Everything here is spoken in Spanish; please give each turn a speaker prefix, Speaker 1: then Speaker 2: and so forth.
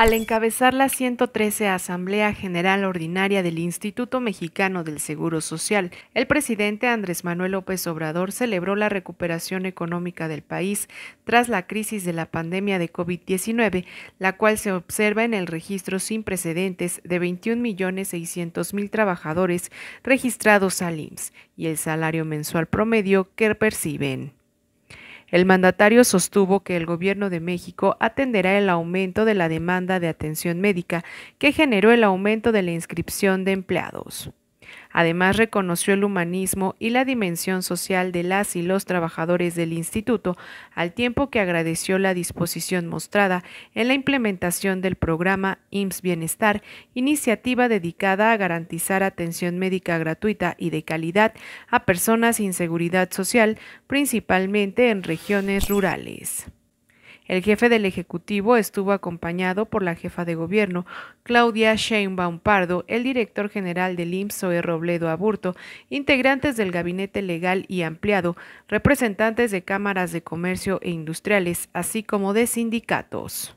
Speaker 1: al encabezar la 113 Asamblea General Ordinaria del Instituto Mexicano del Seguro Social, el presidente Andrés Manuel López Obrador celebró la recuperación económica del país tras la crisis de la pandemia de COVID-19, la cual se observa en el registro sin precedentes de 21.600.000 trabajadores registrados al IMSS y el salario mensual promedio que perciben. El mandatario sostuvo que el Gobierno de México atenderá el aumento de la demanda de atención médica que generó el aumento de la inscripción de empleados. Además, reconoció el humanismo y la dimensión social de las y los trabajadores del instituto, al tiempo que agradeció la disposición mostrada en la implementación del programa IMSS Bienestar, iniciativa dedicada a garantizar atención médica gratuita y de calidad a personas sin seguridad social, principalmente en regiones rurales. El jefe del Ejecutivo estuvo acompañado por la jefa de gobierno, Claudia Sheinbaum Pardo, el director general del IMSOE Robledo Aburto, integrantes del Gabinete Legal y Ampliado, representantes de cámaras de comercio e industriales, así como de sindicatos.